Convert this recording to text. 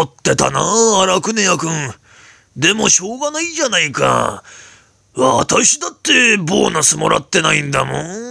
凝ってたなあ、荒くねやくでもしょうがないじゃないか。私だってボーナスもらってないんだもん。